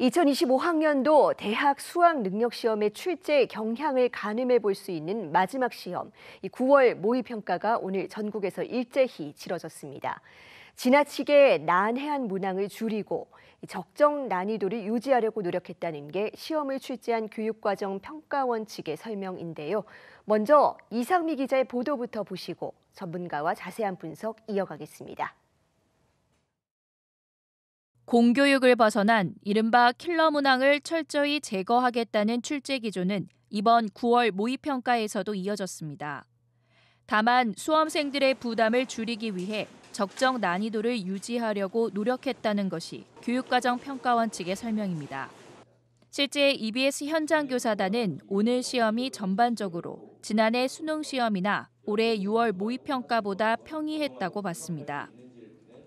2025학년도 대학 수학 능력 시험의 출제 경향을 가늠해 볼 수 있는 마지막 시험, 9월 모의평가가 오늘 전국에서 일제히 치러졌습니다. 지나치게 난해한 문항을 줄이고 적정 난이도를 유지하려고 노력했다는 게 시험을 출제한 교육과정 평가 원칙의 설명인데요. 먼저 이상미 기자의 보도부터 보시고 전문가와 자세한 분석 이어가겠습니다. 공교육을 벗어난 이른바 킬러 문항을 철저히 제거하겠다는 출제 기조는 이번 9월 모의평가에서도 이어졌습니다. 다만 수험생들의 부담을 줄이기 위해 적정 난이도를 유지하려고 노력했다는 것이 교육과정 평가원 측의 설명입니다. 실제 EBS 현장 교사단은 오늘 시험이 전반적으로 지난해 수능 시험이나 올해 6월 모의평가보다 평이했다고 봤습니다.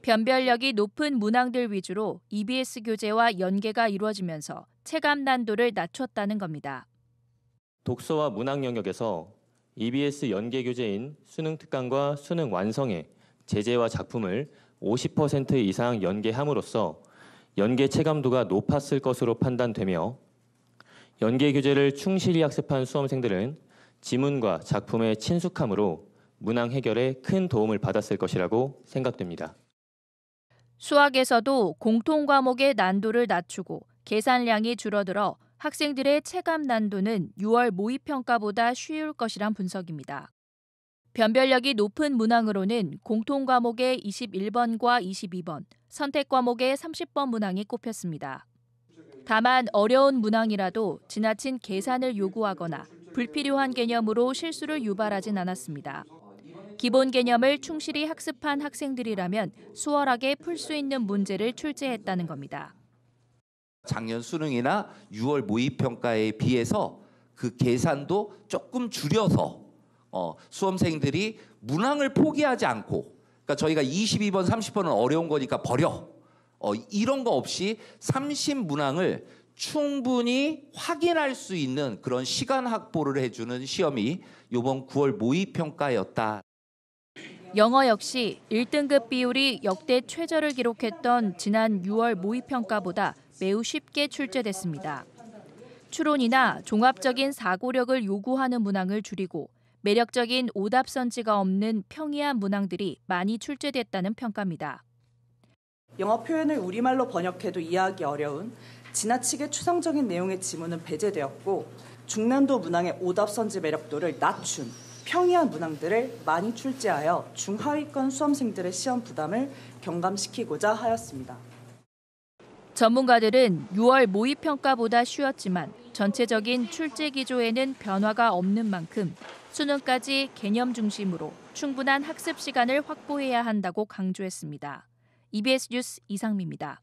변별력이 높은 문항들 위주로 EBS 교재와 연계가 이루어지면서 체감 난도를 낮췄다는 겁니다. 독서와 문항 영역에서 EBS 연계 교재인 수능 특강과 수능 완성의 제재와 작품을 50% 이상 연계함으로써 연계 체감도가 높았을 것으로 판단되며 연계 교재를 충실히 학습한 수험생들은 지문과 작품의 친숙함으로 문항 해결에 큰 도움을 받았을 것이라고 생각됩니다. 수학에서도 공통 과목의 난도를 낮추고 계산량이 줄어들어 학생들의 체감 난도는 6월 모의평가보다 쉬울 것이란 분석입니다. 변별력이 높은 문항으로는 공통 과목의 21번과 22번, 선택 과목의 30번 문항이 꼽혔습니다. 다만 어려운 문항이라도 지나친 계산을 요구하거나 불필요한 개념으로 실수를 유발하진 않았습니다. 기본 개념을 충실히 학습한 학생들이라면 수월하게 풀 수 있는 문제를 출제했다는 겁니다. 작년 수능이나 6월 모의평가에 비해서 그 계산도 조금 줄여서 어, 수험생들이 문항을 포기하지 않고 그러니까 저희가 22번, 30번은 어려운 거니까 버려. 어, 이런 거 없이 30문항을 충분히 확인할 수 있는 그런 시간 확보를 해주는 시험이 이번 9월 모의평가였다. 영어 역시 1등급 비율이 역대 최저를 기록했던 지난 6월 모의평가보다 매우 쉽게 출제됐습니다. 추론이나 종합적인 사고력을 요구하는 문항을 줄이고 매력적인 오답 선지가 없는 평이한 문항들이 많이 출제됐다는 평가입니다. 영어 표현을 우리말로 번역해도 이해하기 어려운 지나치게 추상적인 내용의 지문은 배제되었고 중난도 문항의 오답 선지 매력도를 낮춘 평이한 문항들을 많이 출제하여 중하위권 수험생들의 시험 부담을 경감시키고자 하였습니다. 전문가들은 6월 모의평가보다 쉬웠지만 전체적인 출제 기조에는 변화가 없는 만큼 수능까지 개념 중심으로 충분한 학습 시간을 확보해야 한다고 강조했습니다. EBS 뉴스 이상미입니다.